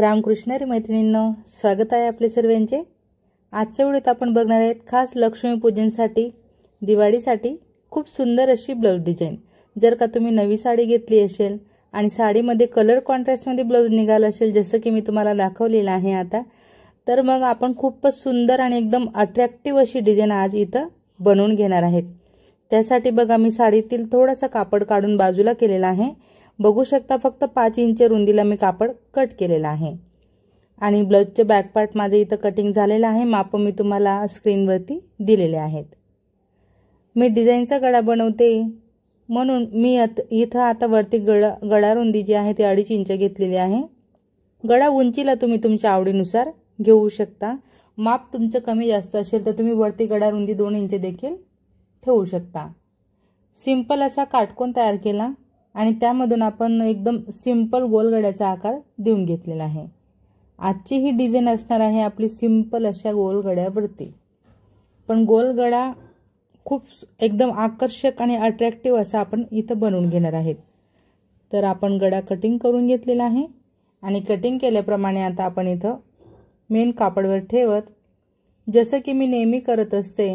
रामकृष्णरी मैत्रिणींनो स्वागत आहे आपले सर्वांचे आजच्या वेळेत आपण बघणार आहेत खास लक्ष्मीपूजनसाठी दिवाळीसाठी खूप सुंदर अशी ब्लाऊज डिझाईन जर का तुम्ही नवी साडी घेतली असेल आणि साडीमध्ये कलर कॉन्ट्रास्टमध्ये ब्लाऊज निघाला असेल जसं की मी तुम्हाला दाखवलेलं आहे आता तर मग आपण खूपच सुंदर आणि एकदम अट्रॅक्टिव्ह अशी डिझाईन आज इथं बनवून घेणार आहेत त्यासाठी बघा मी साडीतील थोडासा कापड काढून बाजूला केलेला आहे बघू शकता फक्त पाच इंच रुंदीला मी कापड कट केलेलं आहे आणि ब्लाऊजचे बॅकपार्ट माझे इथं कटिंग झालेलं आहे मापं मी तुम्हाला स्क्रीनवरती दिलेले आहेत मी डिझाईनचा गळा बनवते म्हणून मी अत इथं आता वरती गळा गळा रुंदी जी आहे ती अडीच इंच घेतलेली आहे गळा उंचीला तुम्ही तुमच्या आवडीनुसार घेऊ शकता माप तुमचं कमी जास्त असेल तर तुम्ही वरती गळा रुंदी दोन इंच देखील ठेवू शकता सिंपल असा काटकोन तयार केला आणि त्यामधून आपण एकदम सिंपल गोलगड्याचा आकार देऊन घेतलेला आहे आजची ही डिझाईन असणार आहे आपली सिंपल अशा गोलगड्यावरती पण गोलगडा खूप एकदम आकर्षक आणि अट्रॅक्टिव्ह असा आपण इथं बनवून घेणार आहेत तर आपण गडा कटिंग करून घेतलेला आहे आणि कटिंग केल्याप्रमाणे आता आपण इथं मेन कापडवर ठेवत जसं की मी नेहमी करत असते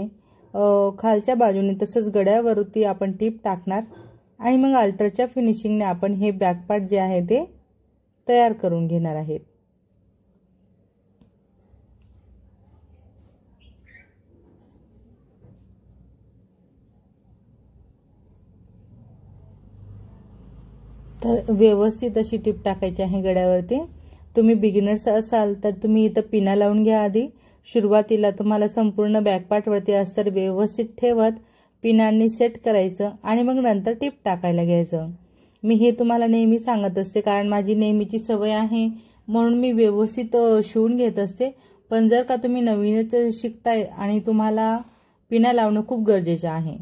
खालच्या बाजूने तसंच गड्यावरती आपण टीप टाकणार आणि मग अल्टरच्या फिनिशिंगने आपण हे बॅकपार्ट जे आहे ते तयार करून घेणार आहेत तर व्यवस्थित अशी टीप टाकायची आहे गड्यावरती तुम्ही बिगिनर्स असाल तर तुम्ही इथं पिना लावून घ्या आधी सुरुवातीला तुम्हाला संपूर्ण बॅकपार्टवरती अस्तर व्यवस्थित ठेवत पिनांनी सेट करायचं आणि मग नंतर टिप टाकायला घ्यायचं मी हे तुम्हाला नेहमी सांगत असते कारण माझी नेहमीची सवय आहे म्हणून मी व्यवस्थित शिवून घेत असते पण जर का तुम्ही नवीनच शिकताय आणि तुम्हाला पिना लावणं खूप गरजेचं आहे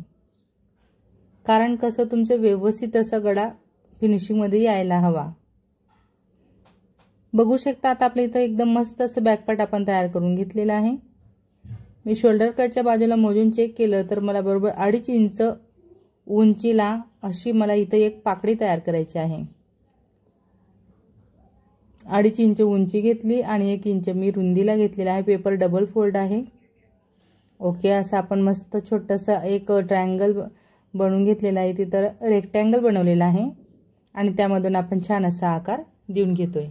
कारण कसं तुमचं व्यवस्थित असा गडा फिनिशिंगमध्ये यायला हवा बघू शकता आता आपल्या इथं एकदम मस्त असं बॅकपार्ट आपण तयार करून घेतलेलं आहे मी शोल्डर कटच्या बाजूला मोजून चेक केलं तर मला बरोबर अडीच इंच उंचीला अशी मला इथं एक पाकडी तयार करायची आहे अडीच इंच उंची घेतली आणि एक इंच मी रुंदीला घेतलेला आहे पेपर डबल फोल्ड आहे ओके असं आपण मस्त छोटंसं एक ट्रायंगल बनवून घेतलेला आहे तिथं रेक्टँगल बनवलेला आहे आणि त्यामधून आपण छान असा आकार देऊन घेतोय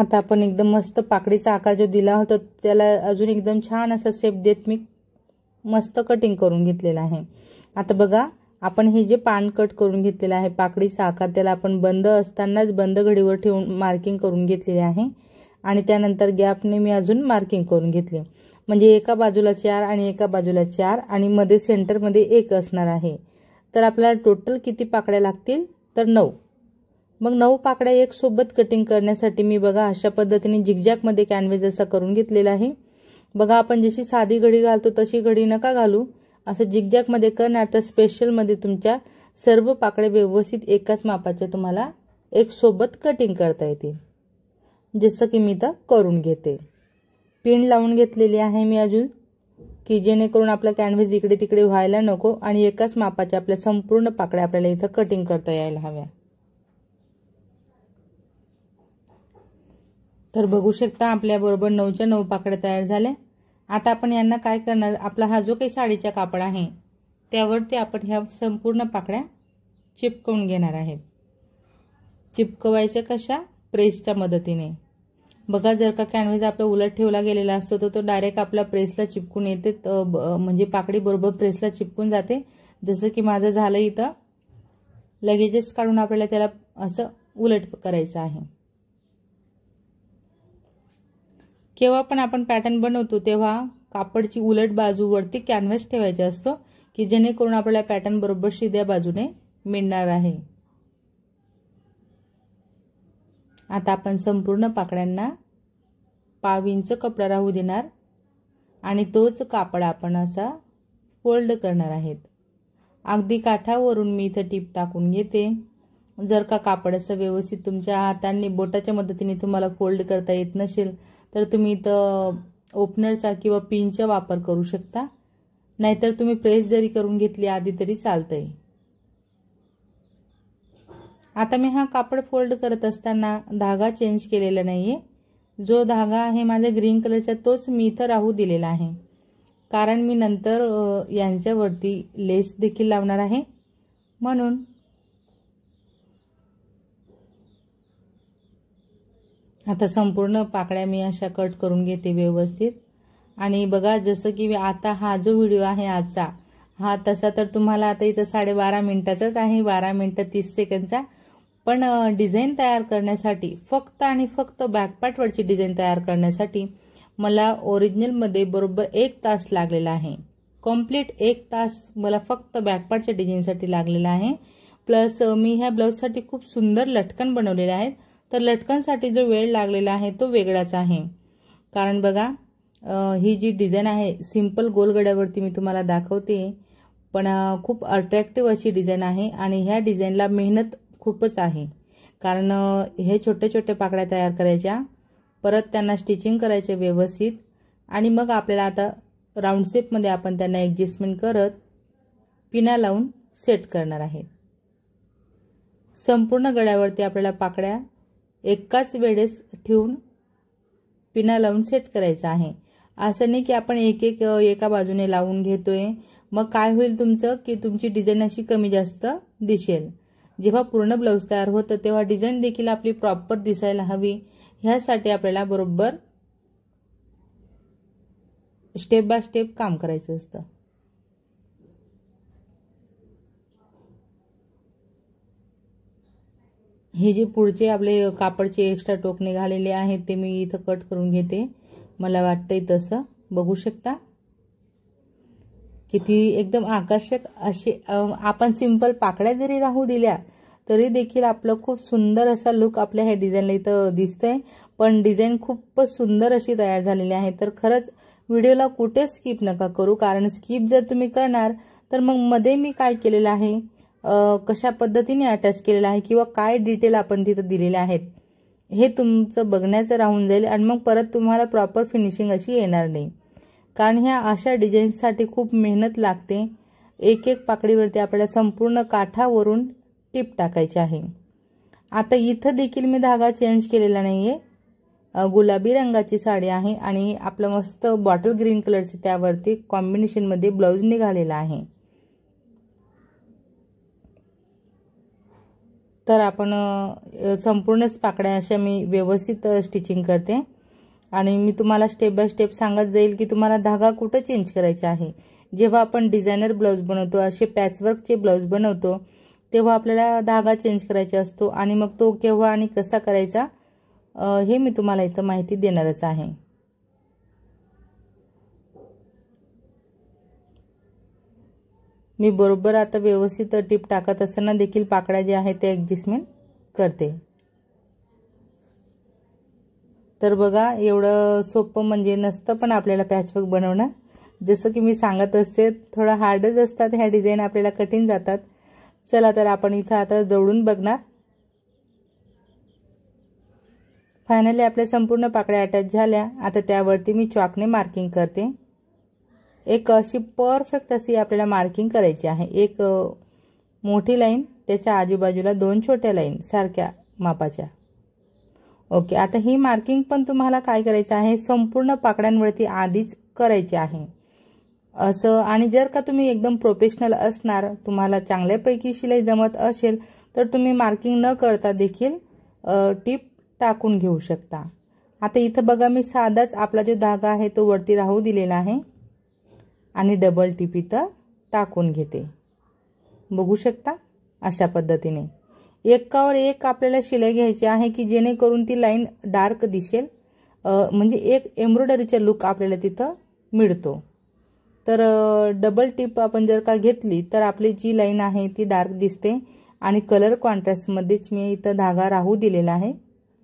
आता आपण एकदम मस्त पाकडीचा आकार जो दिला होता त्याला अजून एकदम छान असा सेप देत मी मस्त कटिंग करून घेतलेला आहे आता बघा आपण हे जे पान कट करून घेतलेलं आहे पाकडीचा आकार त्याला आपण बंद असतानाच बंद घडीवर ठेवून मार्किंग करून घेतलेले आहे आणि त्यानंतर गॅपने मी अजून मार्किंग करून घेतले म्हणजे एका बाजूला चार आणि एका बाजूला चार आणि मध्ये सेंटरमध्ये एक असणार आहे तर आपल्याला टोटल किती पाकड्या लागतील तर नऊ मग नऊ पाकड्या एक सोबत कटिंग करण्यासाठी मी बघा अशा पद्धतीने मध्ये कॅनव्हेज असा करून घेतलेला आहे बघा आपण जशी साधी घडी घालतो तशी घडी नका घालू असं जिगजॅगमध्ये करणार तर स्पेशलमध्ये तुमच्या सर्व पाकडे व्यवस्थित एकाच मापाचे तुम्हाला एक सोबत कटिंग करता येतील जसं की मी तर करून घेते पिंड लावून घेतलेली आहे मी अजून की जेणेकरून आपला कॅनव्हस इकडे तिकडे व्हायला नको आणि एकाच मापाच्या आपल्या संपूर्ण पाकड्या आपल्याला इथं कटिंग करता यायला हव्या तर बघू शकता आपल्याबरोबर नऊच्या नऊ पाकड्या तयार झाल्या आता आपण यांना काय करणार आपला हा जो काही साडीचा कापड आहे त्यावरती आपण ह्या संपूर्ण पाकड्या चिपकवून घेणार आहेत चिपकवायचं कशा प्रेसच्या मदतीने बघा जर का कॅनव्हेज आपला उलट ठेवला गेलेला असतो तर तो डायरेक्ट आपला प्रेसला चिपकून येते म्हणजे पाकडी बरोबर प्रेसला चिपकून जाते जसं की माझं झालं इथं लगेजेस काढून आपल्याला त्याला असं उलट करायचं आहे केव्हा पण आपण पॅटर्न बनवतो तेव्हा कापडची उलट बाजूवरती कॅनव्हास ठेवायचा असतो की जेणेकरून आपल्याला पॅटर्न बरोबर शिद्या बाजूने मिळणार आहे आता आपण संपूर्ण पाकड्यांना पाविंच इंच कपडा राहू देणार आणि तोच कापड आपण असा फोल्ड करणार आहेत अगदी काठावरून मी इथं टीप टाकून घेते जर का कापड असं व्यवस्थित तुमच्या हातांनी बोटाच्या मदतीने तुम्हाला फोल्ड करता येत नसेल तर तुम्ही इथं ओपनरचा किंवा पिनचा वापर करू शकता नाहीतर तुम्ही प्रेस जरी करून घेतली आधी तरी चालतंय आता मी हा कापड फोल्ड करत असताना धागा चेंज केलेला नाही आहे जो धागा आहे माझ्या ग्रीन कलरचा तोच मी इथं राहू दिलेला आहे कारण मी नंतर यांच्यावरती लेस देखील लावणार आहे म्हणून आता संपूर्ण पाकळ्या मी अशा कट करून घेते व्यवस्थित आणि बघा जसं की आता हा जो व्हिडिओ आहे आजचा हा तसा तर तुम्हाला आता इथं साडेबारा मिनिटाचाच आहे बारा मिनटं तीस सेकंडचा पण डिझाईन तयार करण्यासाठी फक्त आणि फक्त बॅकपार्टवरची डिझाईन तयार करण्यासाठी मला ओरिजिनलमध्ये बरोबर एक तास लागलेला आहे कम्प्लीट एक तास मला फक्त बॅकपार्टच्या डिझाईनसाठी लागलेला आहे प्लस मी ह्या ब्लाऊजसाठी खूप सुंदर लटकन बनवलेले आहेत तर लटकांसाठी जो वेळ लागलेला आहे तो वेगळाच आहे कारण बघा ही जी डिझाईन आहे सिम्पल गड्यावरती मी तुम्हाला दाखवते पण खूप अट्रॅक्टिव्ह अशी डिझाईन आहे आणि ह्या डिझाईनला मेहनत खूपच आहे कारण हे छोटे छोटे पाकड्या तयार करायच्या परत त्यांना स्टिचिंग करायचे व्यवस्थित आणि मग आपल्याला आता राऊंड शेपमध्ये आपण त्यांना ॲडजस्टमेंट करत पिना लावून सेट करणार आहे संपूर्ण गळ्यावरती आपल्याला पाकड्या एकाच वेळेस ठेवून पिना लावून सेट करायचं आहे असं नाही की आपण एक एक एका बाजूने लावून घेतोय मग काय होईल तुमचं की तुमची डिझाईन अशी कमी जास्त दिसेल जेव्हा पूर्ण ब्लाऊज तयार होतं तेव्हा डिझाईन देखील आपली प्रॉपर दिसायला हवी ह्यासाठी आपल्याला बरोबर स्टेप बाय स्टेप काम करायचं असतं हे जे पुढचे आपले कापडचे एक्स्ट्रा टोक निघालेले आहेत ते मी इथं कट करून घेते मला वाटतंय तसं बघू शकता किती एकदम आकर्षक असे आपण सिंपल पाकड्या जरी राहू दिल्या तरी देखील आपलं खूप सुंदर असा लुक आपल्या ह्या डिझाईनला इथं दिसतंय पण डिझाईन खूपच सुंदर अशी तयार झालेली आहे तर खरंच व्हिडिओला कुठे स्किप नका करू कारण स्किप जर तुम्ही करणार तर मग मध्ये मी काय केलेलं आहे कशा पद्धतीने अटॅच केलेला आहे किंवा काय डिटेल आपण तिथं दिलेले आहेत हे तुमचं बघण्याचं राहून जाईल आणि मग परत तुम्हाला प्रॉपर फिनिशिंग अशी येणार नाही कारण ह्या अशा डिझाईन्ससाठी खूप मेहनत लागते एक एक पाकडीवरती आपल्याला संपूर्ण काठावरून टिप टाकायची आहे आता इथं देखील मी धागा चेंज केलेला नाही आहे गुलाबी रंगाची साडी आहे आणि आपलं मस्त बॉटल ग्रीन कलरची त्यावरती कॉम्बिनेशनमध्ये ब्लाऊज निघालेला आहे तर आपण संपूर्णच पाकड्या अशा मी व्यवस्थित स्टिचिंग करते आणि मी तुम्हाला स्टेप बाय स्टेप सांगत जाईल की तुम्हाला धागा कुठं चेंज करायचा आहे जेव्हा आपण डिझायनर ब्लाऊज बनवतो असे पॅचवर्कचे ब्लाऊज बनवतो तेव्हा आपल्याला धागा चेंज करायचा असतो आणि मग तो केव्हा आणि कसा करायचा हे मी तुम्हाला इथं माहिती देणारच आहे मी बरोबर आता व्यवस्थित टीप टाकत असताना देखील पाकळ्या जे आहे ते ॲडजस्टमेंट करते तर बघा एवढं सोपं म्हणजे नसतं पण आपल्याला पॅचवर्क बनवणं जसं की मी सांगत असते थोडं हार्डच असतात ह्या डिझाईन आपल्याला कठीण जातात चला तर आपण इथं आता जवळून बघणार फायनली आपल्या संपूर्ण पाकळ्या अटॅच झाल्या आता त्यावरती मी चॉकने मार्किंग करते एक अशी परफेक्ट अशी आपल्याला मार्किंग करायची आहे एक मोठी लाईन त्याच्या आजूबाजूला दोन छोट्या लाईन सारख्या मापाच्या ओके आता ही मार्किंग पण तुम्हाला काय करायचं आहे संपूर्ण पाकड्यांवरती आधीच करायची आहे असं आणि जर का तुम्ही एकदम प्रोफेशनल असणार तुम्हाला चांगल्यापैकी शिलाई जमत असेल तर तुम्ही मार्किंग न करता देखील टीप टाकून घेऊ शकता आता इथं बघा मी साधाच आपला जो धागा आहे तो वरती राहू दिलेला आहे आणि डबल टीप इथं टाकून घेते बघू शकता अशा पद्धतीने एकावर एक आपल्याला शिलाई घ्यायची आहे की जेणेकरून ती लाईन डार्क दिसेल म्हणजे एक एम्ब्रॉयडरीचा लुक आपल्याला तिथं मिळतो तर डबल टिप आपण जर का घेतली तर आपली जी लाईन आहे ती डार्क दिसते आणि कलर कॉन्ट्रास्टमध्येच मी इथं धागा राहू दिलेला आहे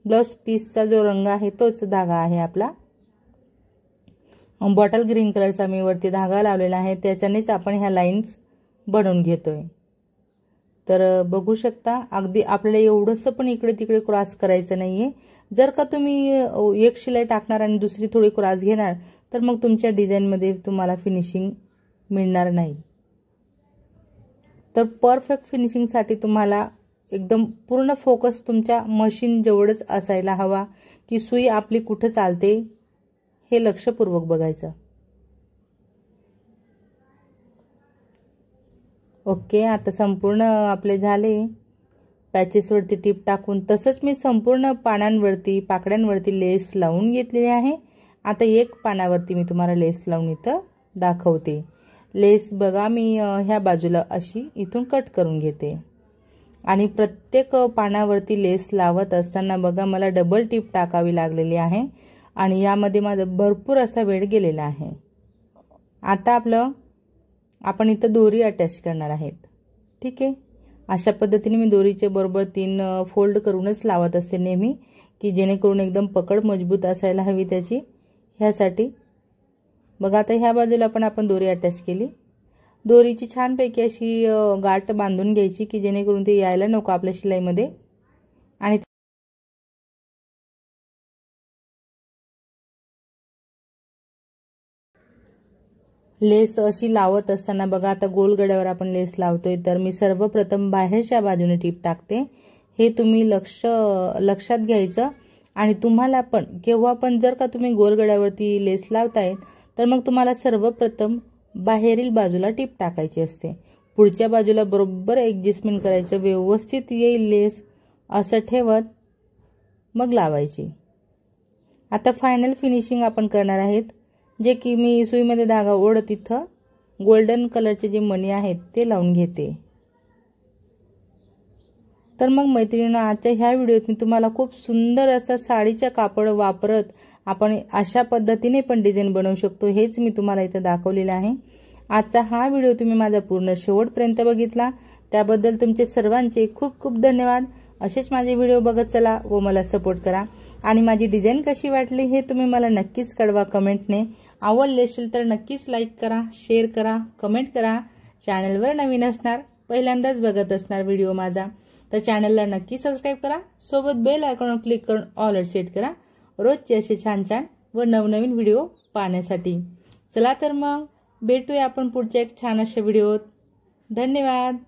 ब्लाऊज पीसचा जो रंग आहे तोच धागा आहे आपला बॉटल ग्रीन कलरचा मी वरती धागा लावलेला आहे त्याच्यानेच आपण ह्या लाईन्स बनवून आहे तर बघू शकता अगदी आपल्याला एवढंसं पण इकडे तिकडे क्रॉस करायचं नाही आहे जर का तुम्ही एक शिलाई टाकणार आणि दुसरी थोडी क्रॉस घेणार तर मग तुमच्या डिझाईनमध्ये तुम्हाला फिनिशिंग मिळणार नाही तर परफेक्ट फिनिशिंगसाठी तुम्हाला एकदम पूर्ण फोकस तुमच्या मशीन जेवढंच असायला हवा की सुई आपली कुठं चालते हे लक्षपूर्वक बघायचं ओके आता संपूर्ण आपले झाले पॅचेसवरती टीप टाकून तसंच मी संपूर्ण पानांवरती पाकड्यांवरती लेस लावून घेतलेली आहे आता एक पानावरती मी तुम्हाला लेस लावून इथं दाखवते लेस बघा मी ह्या बाजूला अशी इथून कट करून घेते आणि प्रत्येक पानावरती लेस लावत असताना बघा मला डबल टीप टाकावी लागलेली आहे आणि यामध्ये माझं भरपूर असा वेळ गेलेला आहे आता आपलं आपण इथं दोरी अटॅच करणार आहेत ठीक आहे अशा पद्धतीने मी दोरीचे बरोबर तीन फोल्ड करूनच लावत असते नेहमी की जेणेकरून एकदम पकड मजबूत असायला हवी त्याची ह्यासाठी बघा आता ह्या बाजूला पण आपण दोरी अटॅच केली दोरीची छानपैकी अशी गाठ बांधून घ्यायची की जेणेकरून ते यायला नको आपल्या शिलाईमध्ये आणि लेस अशी लावत असताना बघा आता गोलगड्यावर आपण लेस लावतोय तर मी सर्वप्रथम बाहेरच्या बाजूने टीप टाकते हे तुम्ही लक्ष लक्षात घ्यायचं आणि तुम्हाला पण केव्हा पण जर का तुम्ही गोलगड्यावरती लेस लावताय तर मग तुम्हाला सर्वप्रथम बाहेरील बाजूला टीप टाकायची असते पुढच्या बाजूला बरोबर ॲडजस्टमेंट करायचं व्यवस्थित येईल लेस असं ठेवत मग लावायची आता फायनल फिनिशिंग आपण करणार आहेत जे की मी सुईमध्ये धागा ओढ तिथं गोल्डन कलरचे जे मणी आहेत ते लावून घेते तर मग मैत्रिणीनं आजच्या ह्या व्हिडिओत मी तुम्हाला खूप सुंदर असं साडीच्या कापड वापरत आपण अशा पद्धतीने पण डिझाईन बनवू शकतो हेच मी तुम्हाला इथं दाखवलेलं आहे आजचा हा व्हिडिओ तुम्ही माझा पूर्ण शेवटपर्यंत बघितला त्याबद्दल तुमचे सर्वांचे खूप खूप धन्यवाद असेच माझे व्हिडिओ बघत चला व मला सपोर्ट करा आणि माझी डिझाईन कशी वाटली हे तुम्ही मला नक्कीच कळवा कमेंटने आवडले असेल तर नक्कीच लाईक करा शेअर करा कमेंट करा चॅनलवर नवीन असणार पहिल्यांदाच बघत असणार व्हिडिओ माझा तर चॅनलला नक्की सबस्क्राईब करा सोबत बेल आयकॉनवर क्लिक करून ऑलर सेट करा रोजचे असे छान छान व नवनवीन व्हिडिओ पाहण्यासाठी चला तर मग भेटूया आपण पुढच्या एक छान अशा व्हिडिओत धन्यवाद